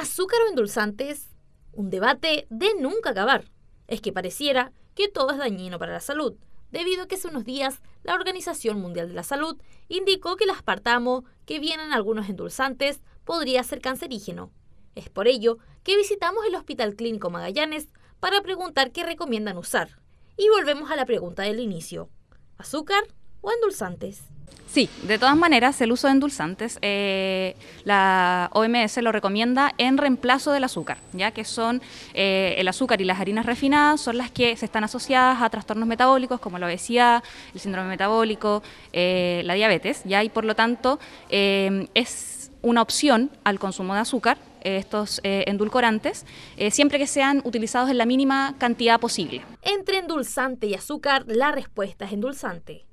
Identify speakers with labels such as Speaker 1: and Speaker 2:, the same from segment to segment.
Speaker 1: azúcar o endulzantes, un debate de nunca acabar. Es que pareciera que todo es dañino para la salud, debido a que hace unos días la Organización Mundial de la Salud indicó que el aspartamo que vienen algunos endulzantes podría ser cancerígeno. Es por ello que visitamos el Hospital Clínico Magallanes para preguntar qué recomiendan usar. Y volvemos a la pregunta del inicio. ¿Azúcar o endulzantes.
Speaker 2: Sí, de todas maneras, el uso de endulzantes, eh, la OMS lo recomienda en reemplazo del azúcar, ya que son eh, el azúcar y las harinas refinadas son las que se están asociadas a trastornos metabólicos como la obesidad, el síndrome metabólico, eh, la diabetes, ya y por lo tanto es una opción al consumo de azúcar estos endulcorantes, siempre que sean utilizados en la mínima cantidad posible.
Speaker 1: Entre endulzante y azúcar, la respuesta es endulzante.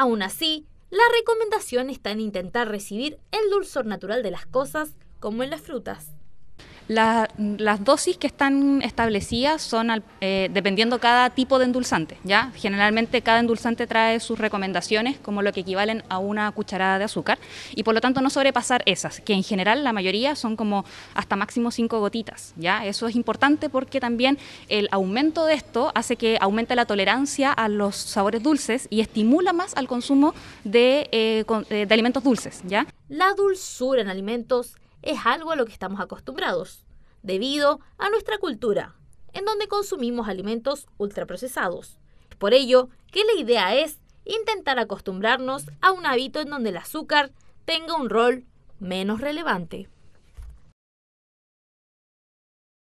Speaker 1: Aún así, la recomendación está en intentar recibir el dulzor natural de las cosas como en las frutas
Speaker 2: las dosis que están establecidas son eh, dependiendo cada tipo de endulzante, ¿ya? Generalmente cada endulzante trae sus recomendaciones como lo que equivalen a una cucharada de azúcar y por lo tanto no sobrepasar esas, que en general la mayoría son como hasta máximo cinco gotitas, ¿ya? Eso es importante porque también el aumento de esto hace que aumente la tolerancia a los sabores dulces y estimula más al consumo de, eh, eh, de alimentos dulces, ¿ya?
Speaker 1: La dulzura en alimentos es algo a lo que estamos acostumbrados, debido a nuestra cultura, en donde consumimos alimentos ultraprocesados. por ello que la idea es intentar acostumbrarnos a un hábito en donde el azúcar tenga un rol menos relevante.